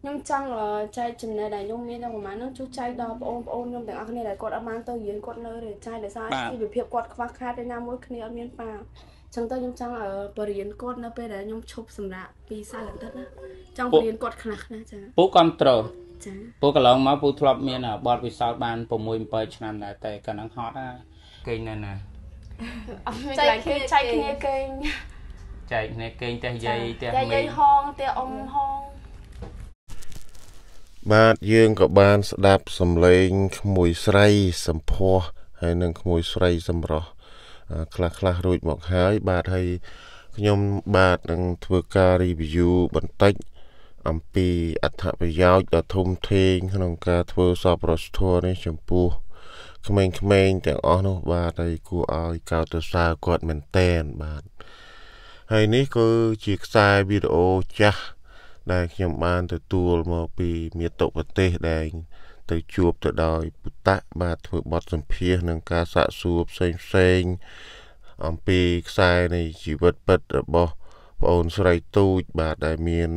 ខ្ញុំចង់ចែកចំណេះដែលខ្ញុំមានដល់ប្រហែលហ្នឹងជួចចែកដល់បងប្អូនខ្ញុំទាំងអស់គ្នាដែលគាត់អត់បានទៅរៀនគាត់នៅឬចែកដោយសារជីវភាពគាត់ខ្វះខាតឯណាមួយគ្នាអត់មានប៉ាចឹងទៅខ្ញុំចង់បរៀនគាត់នៅពេលដែលខ្ញុំឈប់សម្រាកពីសាលាទឹកណាចង់បរៀនគាត់ខ្លះខ្លះចាពូគ្រប់ត្រូលចាពូកន្លងមកពូធ្លាប់មានបទពិសោធន៍បាន6 7ឆ្នាំដែរតែកាលហ្នឹងហត់ហើយគេងនៅណាអត់មានចែកគ្នាចែកគ្នាគេងចែកគ្នាគេងផ្ទះយាយផ្ទះមីយាយហងផ្ទះអ៊ំហងបាទយើងក៏បានស្ដាប់សំឡេងក្មួយស្រីសម្ផស្សហើយនិងក្មួយស្រីសម្រស់ខ្លះខ្លះរួចមកហើយ បាទហើយខ្ញុំបាទនឹងធ្វើការ review បន្តិចអំពីអត្ថប្រយោជន៍ដ៏ធំធេងក្នុងការធ្វើសពរសធរនេះចំពោះក្មេងៗទាំងអស់នោះបាទហើយគួរឲ្យកោតសរសើរគាត់មែនតែនបាទហើយនេះគឺជាខ្សែវីដេអូចាស់ដែលខ្ញុំបានទទួលមកពីមាតុប្រទេសដែល ទៅ ជួបទៅដោយពុតៈបាទធ្វើបទសម្ភាសនឹងការសាកសួរផ្សេងផ្សេង អំពីខ្សែនៃជីវិតពិតរបស់ប្អូនស្រីទូចបាទដែលមាន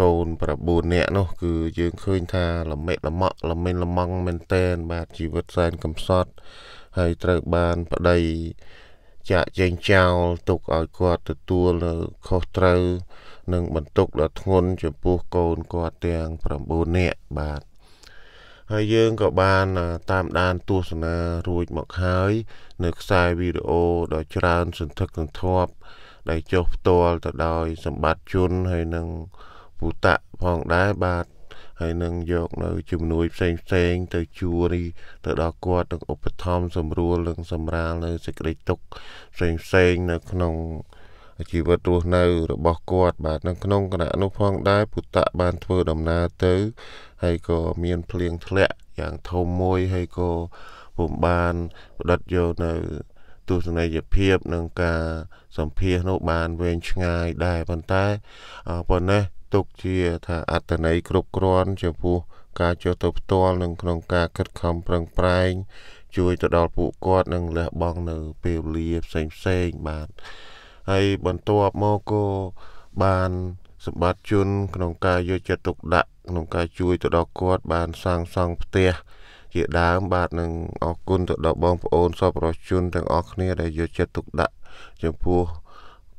កូន9នាក់នោះ គឺយើងឃើញថាល្មិចល្មក់ល្មិនល្មងមែនតែន បាទជីវិតសែនកំសត់ហើយត្រូវបានប្តីចាក់ចែងចោលទុកឲ្យគាត់ទទួលនៅខុសត្រូវនិងបន្ទុកដ៏ធ្ងន់ចំពោះកូនគាត់ទាំង9នាក់បាទហើយយើងក៏បានតាមដានទស្សនារួចមកហើយ នៅខ្សែវីដេអូដ៏ច្រើនសន្ធឹកសន្ធាប់ដែលចុះផ្ទាល់ទៅដោយសម្បត្តិជុនហើយនឹងពុតៈផងដែរបាទហើយនឹងយកនៅ ជំនួយផ្សេងផ្សេង ទៅជួយទៅដល់គាត់ទាំងឧបត្ថម្ភសម្រួលនិងសម្រាលនៅសេចក្តីទុកផ្សេងផ្សេងនៅក្នុងជីវិតរស់នៅរបស់គាត់បាទនៅក្នុងគណៈនោះផងដែរពុទ្ធៈបានធ្វើដំណើរទៅហើយក៏មានភ្លៀងធ្លាក់យ៉ាងធំមួយហើយក៏ពុំបានផ្ដិតយកនៅទស្សនីយភាពនឹងការសម្ភាសនោះបានវែងឆ្ងាយដែរប៉ុន្តែប៉ុណ្ណេះទុកជាថាអត្តន័យគ្រប់គ្រាន់ចំពោះការចុះទៅផ្ទាល់នឹងក្នុងការខិតខំប្រឹងប្រែងជួយទៅដល់ពួកគាត់និងលះបង់នៅពេលវេលាផ្សេងៗបាទហើយបន្ទាប់មកក៏បានសម្បត្តិជនក្នុងការយកចិត្តទុកដាក់ក្នុងការជួយទៅដល់គាត់ បានសាងសង់ផ្ទះជាដើមបាទនឹងអរគុណទៅដល់បងប្អូនសប្បុរសជនទាំងអស់គ្នាដែលយកចិត្តទុកដាក់ចំពោះ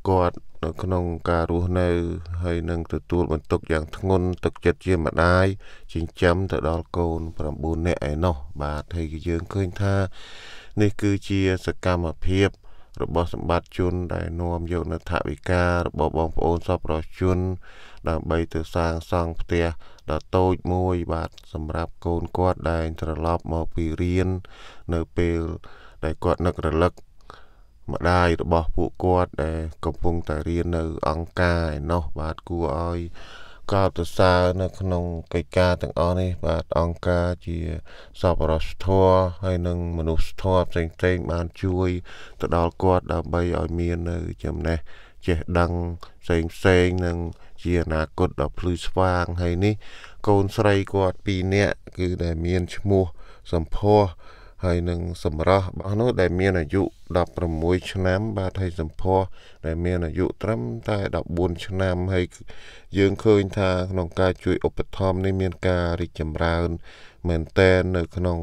គាត់នៅក្នុងការរស់នៅ ហើយនឹងទទួលបន្ទុកយ៉ាងធ្ងន់ទឹកចិត្តជាម្ដាយចិញ្ចឹមទៅដល់កូន9នាក់ឯណោះ បាទហើយយើងឃើញថានេះគឺជាសកម្មភាពរបស់សម្បត្តិជនដែលនាំយកនៅថវិការបស់បងប្អូនសប្បុរសជន ដើម្បីទៅសាងសង់ផ្ទះដ៏តូចមួយ បាទសម្រាប់កូនគាត់ដែលត្រឡប់មកពីរៀននៅពេលដែលគាត់នឹករលឹក ម្ដាយរបស់ពួកគាត់ដែល កំពុងតែរៀននៅអង្គការឯណោះបាទគួរឲ្យកោតសរសើរនៅក្នុងកិច្ចការទាំងអស់នេះ បាទអង្គការជាសប្បុរសធម៌ហើយនិងមនុស្សធម៌ផ្សេងផ្សេងបានជួយទៅដល់គាត់ដើម្បីឲ្យមាននៅចំណេះចេះដឹងផ្សេងផ្សេងនិងជាអនាគតដ៏ភ្លឺស្វាងហើយនេះកូនស្រីគាត់ពីរនាក់គឺដែលមានឈ្មោះសម្ភោះហើយនឹងសម្រស់របស់នោះដែលមានអាយុ16ឆ្នាំ បាទហើយសម្ផស្សដែលមានអាយុត្រឹមតែ14ឆ្នាំ ហើយយើងឃើញថាក្នុងការជួយឧបត្ថម្ភនេះមាន ការរីកចម្រើនមែនតែននៅក្នុង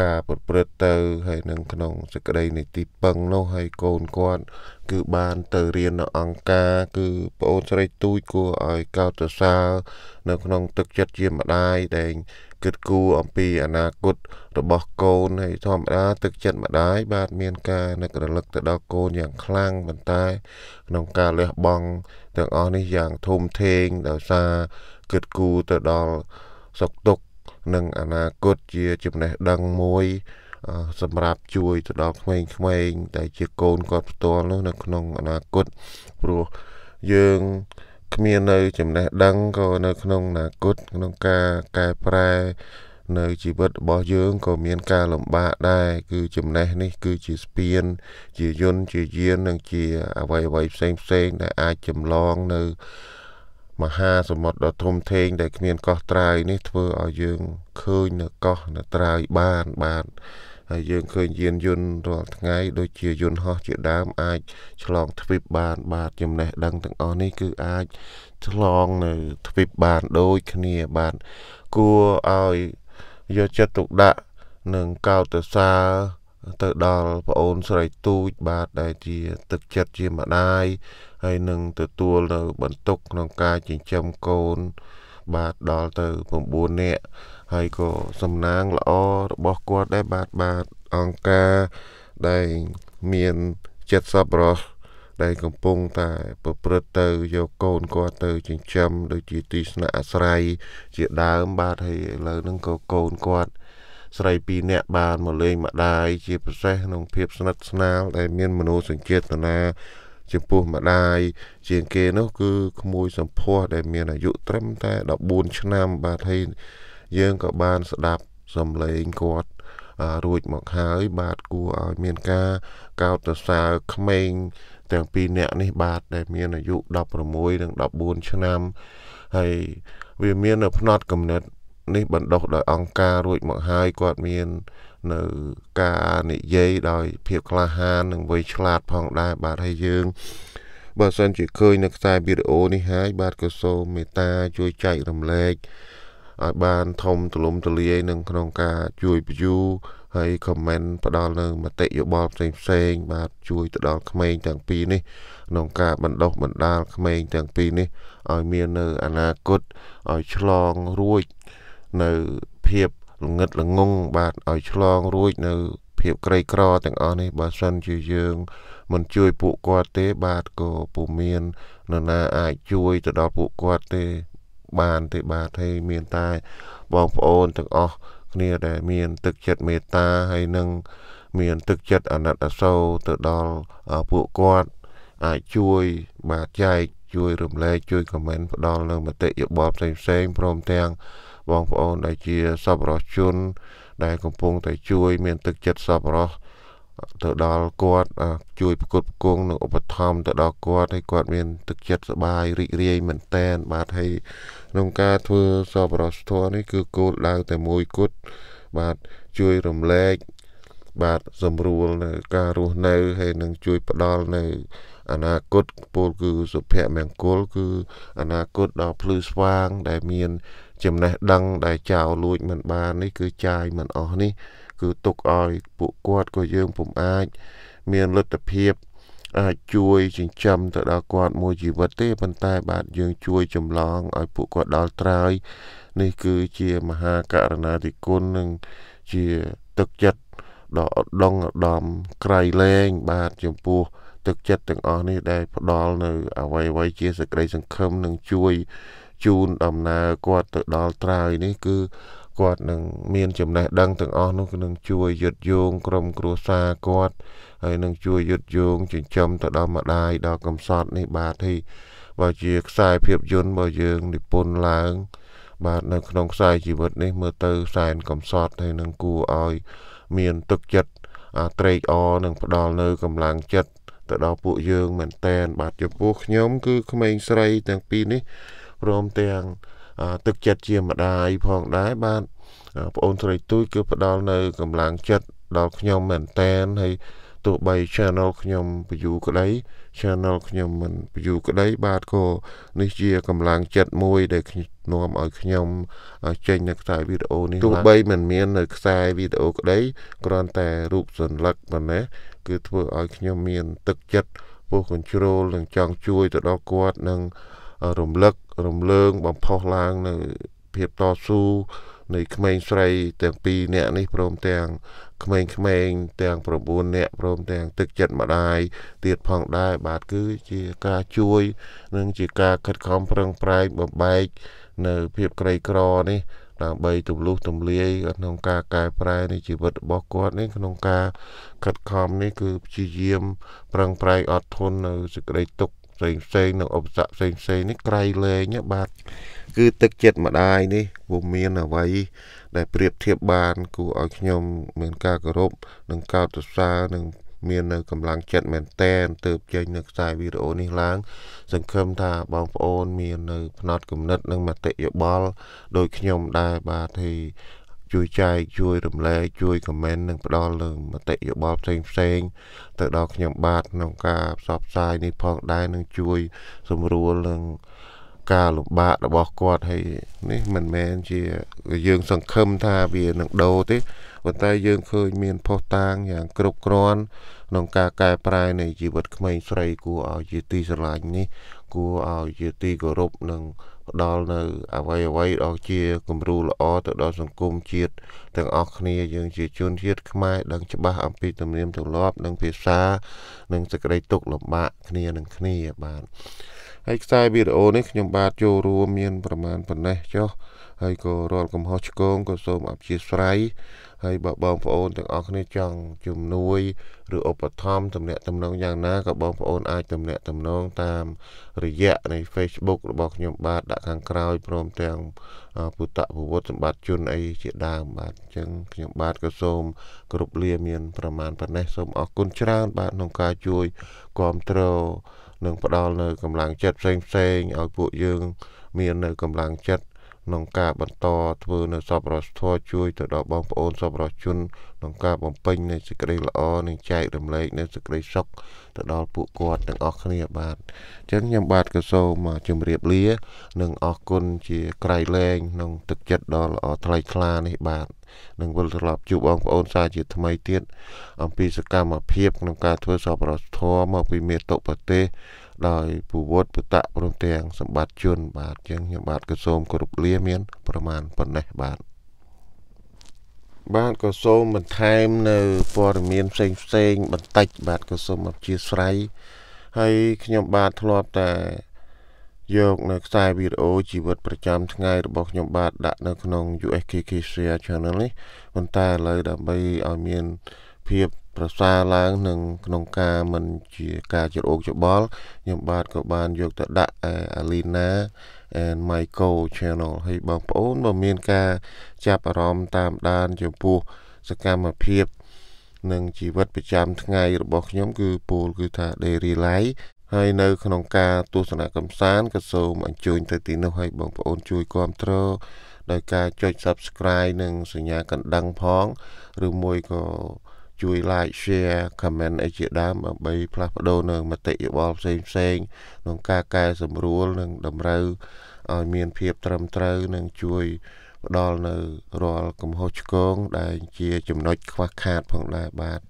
ការប្រព្រឹត្តទៅហើយនឹងក្នុងសេចក្តីនៃទីពឹងនោះហើយកូនគាត់គឺបានទៅរៀននៅអង្គការគឺប្អូនស្រីទូចគួរឲ្យកោតសរសើរនៅក្នុងទឹកចិត្តជាម្ដាយដែលគិតគូរអំពីអនាគតរបស់កូនហើយធម្មតាទឹកចិត្តម្ដាយបាទមានការនឹករលឹកទៅដល់កូនយ៉ាងខ្លាំងប៉ុន្តែក្នុងការលះបង់ទាំងអស់នេះយ៉ាងធំធេងដោយសារគិតគូរទៅដល់សុខទុក្ខនិងអនាគតជាចំណេះដឹងមួយ សម្រាប់ជួយទៅដល់ក្មេងៗដែលជាកូនគាត់ផ្ទាល់នោះនៅ ក្នុងអនាគតព្រោះយើង គ្មាននៅ ចំណេះដឹងក៏នៅក្នុងអនាគតក្នុងការកែប្រែ នៅជីវិតរបស់យើងក៏មានការលំបាកដែរគឺចំណេះនេះគឺជាស្ពាន ជាយន្តជាយាននិងជាអ្វីអ្វីផ្សេងផ្សេងដែលអាចចម្លងនៅមហាសមុទ្រដ៏ធំធេងដែលគ្មានកោះត្រាយនេះធ្វើឲ្យយើងឃើញនៅកោះនៅត្រាយបានបានហើយយើងឃើញយានយន្តរាល់ថ្ងៃដូចជាយន្តហោះជាដើមអាចឆ្លងទ្វីបបាន បាទចំណេះដឹងទាំងអស់នេះគឺអាចឆ្លងនៅទ្វីបបានដូចគ្នាបាទគួរឲ្យយកចិត្តទុកដាក់និងកោតសរសើរទៅដល់ប្អូនស្រីទូចបាទដែលជាទឹកចិត្តជាម្ដាយហើយនឹងទទួលនៅបន្ទុកក្នុងការចិញ្ចឹមកូន បាទដល់ទៅ9នាក់ហើយក៏សំណាងល្អរបស់គាត់ដែរបាទបាទអង្គការដែលមានចិត្តសប្បុរសដែលកំពុងតែប្រព្រឹត្តទៅយកកូនគាត់ទៅចិញ្ចឹមដូចជាទីស្នាក់អាស្រ័យជាដើម បាទហើយឥឡូវហ្នឹងក៏កូនគាត់ស្រីពីរនាក់បានមកលេងម្ដាយជាពិសេសក្នុងភាពស្និទ្ធស្នាលដែលមានមនោសញ្ចេតនាចំពោះម្ដាយជាងគេនោះគឺក្មួយសំភោះដែលមានអាយុត្រឹមតែ14ឆ្នាំបាទហើយយើងក៏បានស្ដាប់សំឡេងគាត់រួចមកហើយ បាទគួរឲ្យមានការកោតសរសើរក្មេងទាំងពីរអ្នកនេះបាទដែលមានអាយុ16និង14ឆ្នាំហើយវាមាននៅផ្នត់កំណត់នេះបណ្ដុះដោយអង្គការរួចមកហើយគាត់មាន នៅការនិយាយដោយ ភាពក្លាហាននិងវៃឆ្លាតផងដែរបាទហើយយើង បើសិនជាឃើញនៅខ្សែវីដេអូនេះហើយបាទក៏សូមមេត្តាជួយចែករំលែកឲ្យបានធំទូលំទូលាយនឹងក្នុងការជួយ view ហើយ comment ផ្ដល់នៅមតិយោបល់ផ្សេងផ្សេង បាទជួយទៅដល់ក្មេងទាំងពីរនេះក្នុងការបណ្ដុះបណ្ដាលក្មេងទាំងពីរនេះឲ្យមាននៅអនាគតឲ្យឆ្លងរួចនៅភាពល្ងឹតល្ងងបាទឲ្យឆ្លងរួចនៅ ភាពក្រីក្រ ទាំងអស់នេះបើសិនជាយើង មិនជួយពួកគាត់ទេបាទក៏ពុំមាននរណាអាចជួយទៅដល់ពួកគាត់ទេ បានទេបាទហើយមានតែបងប្អូនទាំងអស់គ្នាដែលមាន ទឹកចិត្តមេត្តាហើយនឹងមានទឹកចិត្តអាណិតអាសូរទៅដល់ពួកគាត់អាចជួយបាទចែកជួយរំលែកជួយខមមិនផ្ដល់នៅមតិយោបល់ផ្សេងៗព្រមទាំងបងប្អូនដែលជាសប្បុរសជន ដែលកំពុងតែជួយ មានទឹកចិត្តសប្បុរសទៅដល់គាត់ជួយផ្គត់ផ្គង់និងឧបត្ថម្ភទៅដល់គាត់ហើយគាត់មានទឹកចិត្តសប្បាយរីករាយមែនតែនបាទហើយក្នុងការធ្វើសប្បុរសធម៌នេះគឺគោលដៅតែមួយគត់បាទជួយរំលែក បាទសម្រួលនៅការរស់នៅហើយនឹងជួយផ្ដល់នៅអនាគតពលគឺសុភមង្គលគឺអនាគតដ៏ភ្លឺស្វាងដែលមានចំណេះដឹងដែលចៅលួច មិនបាន នេះគឺចាយមិនអស់នេះគឺទុកឲ្យ ពួកគាត់ក៏យើងពុំអាច មានលទ្ធភាពអាចជួយចិញ្ចឹមទៅដល់គាត់ មួយជីវិតទេប៉ុន្តែ បាទយើងជួយចម្លងឲ្យពួកគាត់ដល់ត្រើយនេះគឺជាមហាករណាធិគុណនិងជាទឹកចិត្តដ៏ឧត្តមឧត្តមក្រៃលែង បាទចំពោះ ទឹកចិត្តទាំងអស់នេះដែលផ្ដល់នៅអ្វីៗជាសេចក្តីសង្ឃឹមនិងជួយជូនដំណើរគាត់ទៅដល់ត្រើយនេះ គឺគាត់នឹងមានចំណេះដឹងទាំងអស់នោះនឹងជួយយុទ្ធយងក្រុមគ្រួសារគាត់ហើយនឹង ជួយយុទ្ធយងចិញ្ចឹមទៅដល់ម្ដាយដល់កំសត់នេះ បាទហើយបើជាខ្សែភាពយន្តរបស់យើងនិពន្ធឡើង បាទនៅក្នុងខ្សែជីវិតនេះ មើលទៅសែនកំសត់ហើយនឹងគួរឲ្យ មានទឹកចិត្តអាត្រេកអរនឹង ផ្ដល់នៅកម្លាំងចិត្តទៅដល់ពួកយើងមែនតែនបាទចំពោះខ្ញុំ គឺក្មេងស្រី ទាំងពីរនេះព្រមទាំងទឹកចិត្តជាម្ដាយផងដែរបាទប្អូនស្រីទូចគឺផ្ដល់នៅកម្លាំងចិត្តដល់ខ្ញុំមែនតែនហើយទោះបី channel ខ្ញុំ view ក្តី channel ខ្ញុំមិន view ក្តីបាទក៏នេះជាកម្លាំងចិត្តមួយដែលនាំឲ្យខ្ញុំចេញនៅខ្សែវីដេអូនេះទោះបីមិនមាននៅខ្សែវីដេអូក្តីគ្រាន់តែរូបសញ្ញិកប៉ុណ្ណេះគឺធ្វើឲ្យខ្ញុំមាន ទឹកចិត្តពោះ control និងចង់ជួយទៅដល់គាត់និងរំលឹករំលើងបំផុសឡើងនៅភាពតស៊ូនៃក្មេងស្រីទាំងពីរនាក់នេះព្រមទាំងក្មេងក្មេងទាំង9នាក់ព្រមទាំងទឹកចិត្តម្ដាយទៀតផងដែរបាទគឺជាការជួយ និងជាការខិតខំប្រឹងប្រែងបំបែកនៅ ភាពក្រីក្រនេះដើម្បីទម្លុះទម្លាយក្នុងការកែប្រែនៃជីវិតរបស់គាត់នេះក្នុងការខិតខំនេះគឺព្យាយាម ប្រឹងប្រែងអត់ធន់នៅសេចក្តីទុក្ខផ្សេងផ្សេងនិងឧបសគ្គផ្សេងផ្សេងនេះក្រៃលែងបាទគឺទឹកចិត្តម្ដាយនេះពុំមានអ្វីដែលប្រៀបធៀបបាន គួរឲ្យខ្ញុំ មានការគោរពនិងកោតសរសើរនិង មាននៅកម្លាំងចិត្តមែនតែនទើបចេញ នៅខ្សែវីដេអូនេះឡើង សង្ឃឹមថាបងប្អូន មាននៅ ផ្នត់គំនិតនិងមតិយោបល់ដោយខ្ញុំដែរបាទហើយជួយចែកជួយរំលែកជួយខមមិននិងផ្ដល់លើមតិយោបល់ផ្សេងផ្សេងទៅដល់ខ្ញុំបាទក្នុងការផ្សព្វផ្សាយនេះផងដែរនឹងជួយសម្រួលនឹងការលំបាករបស់គាត់ហើយនេះមិនមែនជាយើងសង្ឃឹមថាវានឹងដូរទេប៉ុន្តែយើងឃើញមានផុសតាងយ៉ាងគ្រប់គ្រាន់ក្នុងការកែប្រែ នៃជីវិតក្មេងស្រីគួរឲ្យជាទីស្រឡាញ់នេះ គួរឲ្យជាទីគោរពនិងផ្ដល់នៅអ្វីអ្វីដល់ជាគំរូល្អទៅដល់សង្គមជាតិទាំងអស់គ្នាយើងជាជនជាតិខ្មែរដឹងច្បាស់ អំពីទំនៀមទម្លាប់និងភាសា និងសេចក្តីទុកលំបាក គ្នានឹងគ្នាបាទហើយខ្សែវីដេអូនេះខ្ញុំបាទចូលរួមមាន ប្រមាណប៉ុណ្ណេះចុះហើយក៏រាល់កំហុសឆ្គងក៏សូមអព្យាស្រ័យហើយបើបងប្អូនទាំងអស់គ្នាចង់ជំនួយឬឧបត្ថម្ភទំនាក់ទំនងយ៉ាងណាក៏បងប្អូនអាចទំនាក់ទំនងតាមរយៈនៃ Facebook របស់ខ្ញុំបាទដាក់ខាងក្រោយព្រមទាំងពុតពវត្តសម្បត្តិជនអីជាដើមបាទអញ្ចឹងខ្ញុំបាទក៏សូមគោរពលាមានប្រមាណប៉ុណ្ណេះសូមអរគុណច្រើនបាទក្នុងការជួយគ្រប់គ្រងនិង ផ្ដល់នៅកម្លាំងចិត្តផ្សេងផ្សេងឲ្យពួកយើង មាននៅកម្លាំងចិត្តក្នុងការបន្តធ្វើនៅសពរសធម៌ជួយទៅដល់បងប្អូនសពរសជនក្នុងការបំពេញនៃសេចក្តីល្អនិងចែករំលែកនៅសេចក្តីសុខទៅដល់ពួកគាត់ទាំងអស់គ្នាបាទអញ្ចឹងខ្ញុំបាទក៏សូមជម្រាបលា និងអរគុណជាក្រៃលែងក្នុងទឹកចិត្តដ៏ល្អថ្លៃថ្លានេះបាទនឹងវិលត្រឡប់ជួបបងប្អូនសាជាថ្មីទៀតអំពីសកម្មភាពក្នុងការធ្វើសពរសធម៌មកពីមេតុប្រទេសដោយពវត្តពុតៈព្រមទាំងសម្បត្តិជនបាទអញ្ចឹងខ្ញុំបាទក៏សូមគោរពលាមានប្រមាណប៉ុណ្ណេះបាទបាទក៏សូមបន្ថែមនៅព័ត៌មានផ្សេងផ្សេង បន្តិចបាទក៏សូមអធិស្ឋានហើយខ្ញុំបាទធ្លាប់តែយកនៅខ្សែវីដេអូជីវិតប្រចាំ ថ្ងៃរបស់ខ្ញុំបាទដាក់នៅក្នុង USKK Share Channel នេះប៉ុន្តែឥឡូវដើម្បីឲ្យមានភាពប្រសើរឡើងនឹងក្នុងការមិនជាការច្រអូកច្របល់ខ្ញុំបាទក៏បានយកទៅដាក់ Alina and Michael Channel ហើយបងប្អូនបើមានការចាប់អារម្មណ៍តាមដានចំពោះសកម្មភាពនិងជីវិតប្រចាំថ្ងៃរបស់ខ្ញុំគឺពូលគឺថា Dairy Life ហើយនៅក្នុងការទស្សនៈកំសាន្តក៏សូមអញ្ជើញទៅទីនោះឲ្យបងប្អូនជួយគ្រប់គ្រងដោយការចុច Subscribe និងសញ្ញាកណ្ដឹងផងឬមួយក៏ជួយ like share comment អីជាដើមដើម្បីផ្លាស់ប្ដូរនៅមតិយោបល់ផ្សេងផ្សេងក្នុងការកែសម្រួល និង តម្រូវឲ្យមានភាពត្រឹមត្រូវនិងជួយផ្ដល់នៅរាល់កំហុសឆ្គងដែលជា ចំណុចខ្វះខាតផងដែរបាទ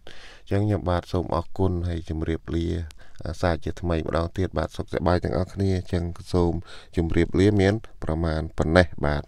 អញ្ចឹងខ្ញុំបាទសូមអរគុណហើយជម្រាបលាអាសាជាថ្មីម្ដងទៀតបាទសុខសប្បាយទាំងអស់គ្នាអញ្ចឹងសូមជម្រាបលា មាន ប្រមាណប៉ុណ្ណេះបាទ